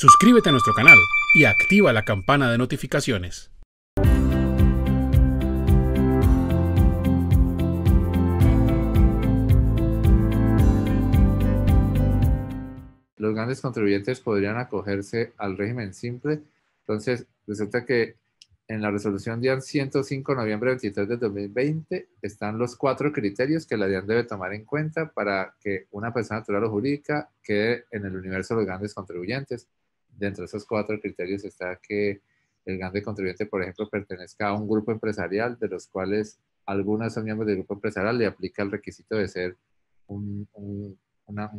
Suscríbete a nuestro canal y activa la campana de notificaciones. Los grandes contribuyentes podrían acogerse al régimen simple. Entonces, resulta que en la resolución DIAN 105, noviembre 23 de 2020, están los cuatro criterios que la DIAN debe tomar en cuenta para que una persona natural o jurídica quede en el universo de los grandes contribuyentes dentro de esos cuatro criterios está que el grande contribuyente, por ejemplo, pertenezca a un grupo empresarial de los cuales algunas son miembros del grupo empresarial, le aplica el requisito de ser un, un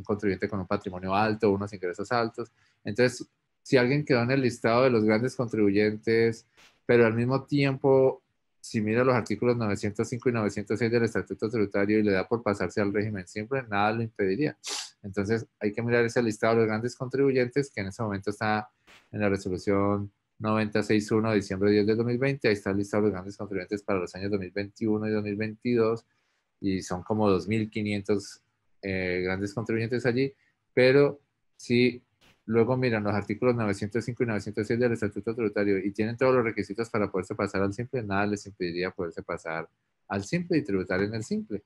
contribuyente con un patrimonio alto, unos ingresos altos. Entonces, si alguien quedó en el listado de los grandes contribuyentes, pero al mismo tiempo, si mira los artículos 905 y 906 del Estatuto Tributario y le da por pasarse al régimen siempre, nada lo impediría. Entonces hay que mirar ese listado de los grandes contribuyentes que en ese momento está en la resolución 961 de diciembre 10 de 2020. Ahí está el listado de los grandes contribuyentes para los años 2021 y 2022 y son como 2.500 eh, grandes contribuyentes allí, pero si luego miran los artículos 905 y 906 del Estatuto Tributario y tienen todos los requisitos para poderse pasar al simple, nada les impediría poderse pasar al simple y tributar en el simple.